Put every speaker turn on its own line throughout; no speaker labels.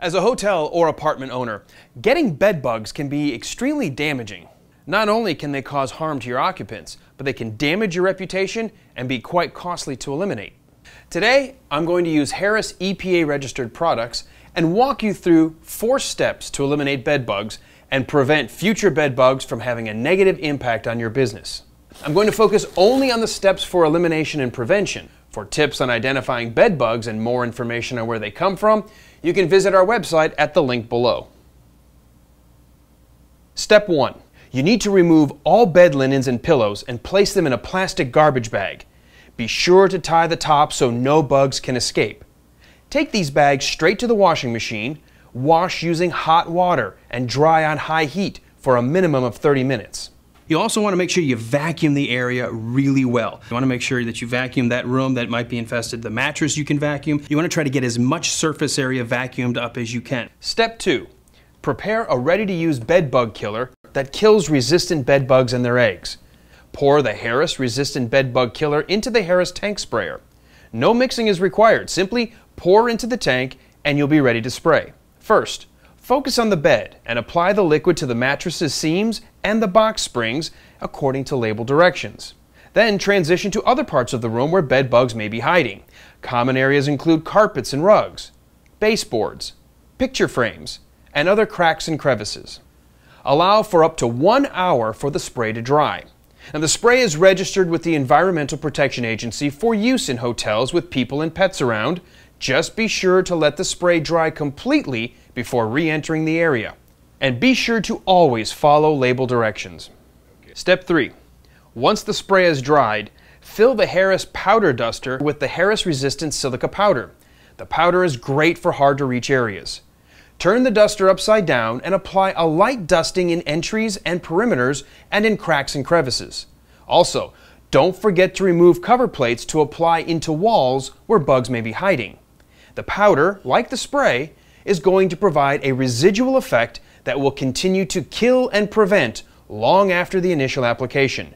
As a hotel or apartment owner, getting bed bugs can be extremely damaging. Not only can they cause harm to your occupants, but they can damage your reputation and be quite costly to eliminate. Today, I'm going to use Harris EPA registered products and walk you through four steps to eliminate bed bugs and prevent future bed bugs from having a negative impact on your business. I'm going to focus only on the steps for elimination and prevention. For tips on identifying bed bugs and more information on where they come from, you can visit our website at the link below. Step 1. You need to remove all bed linens and pillows and place them in a plastic garbage bag. Be sure to tie the top so no bugs can escape. Take these bags straight to the washing machine, wash using hot water, and dry on high heat for a minimum of 30 minutes. You also wanna make sure you vacuum the area really well. You wanna make sure that you vacuum that room that might be infested, the mattress you can vacuum. You wanna try to get as much surface area vacuumed up as you can. Step two, prepare a ready-to-use bed bug killer that kills resistant bed bugs and their eggs. Pour the Harris Resistant Bed Bug Killer into the Harris tank sprayer. No mixing is required, simply pour into the tank and you'll be ready to spray. First, Focus on the bed and apply the liquid to the mattress's seams and the box springs according to label directions. Then transition to other parts of the room where bed bugs may be hiding. Common areas include carpets and rugs, baseboards, picture frames, and other cracks and crevices. Allow for up to one hour for the spray to dry. And the spray is registered with the Environmental Protection Agency for use in hotels with people and pets around. Just be sure to let the spray dry completely before re-entering the area. And be sure to always follow label directions. Okay. Step 3. Once the spray has dried, fill the Harris powder duster with the Harris resistant silica powder. The powder is great for hard to reach areas. Turn the duster upside down and apply a light dusting in entries and perimeters and in cracks and crevices. Also, don't forget to remove cover plates to apply into walls where bugs may be hiding. The powder, like the spray, is going to provide a residual effect that will continue to kill and prevent long after the initial application.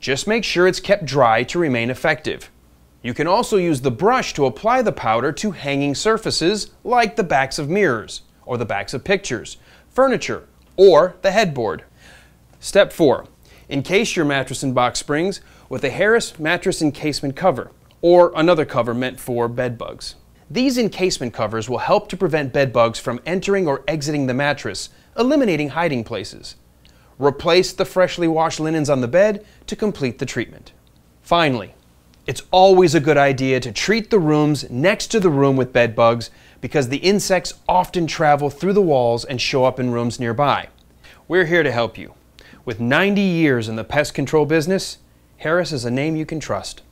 Just make sure it's kept dry to remain effective. You can also use the brush to apply the powder to hanging surfaces like the backs of mirrors, or the backs of pictures, furniture, or the headboard. Step 4. Encase your mattress and box springs with a Harris mattress encasement cover, or another cover meant for bed bugs. These encasement covers will help to prevent bed bugs from entering or exiting the mattress, eliminating hiding places. Replace the freshly washed linens on the bed to complete the treatment. Finally, it's always a good idea to treat the rooms next to the room with bed bugs because the insects often travel through the walls and show up in rooms nearby. We're here to help you. With 90 years in the pest control business, Harris is a name you can trust.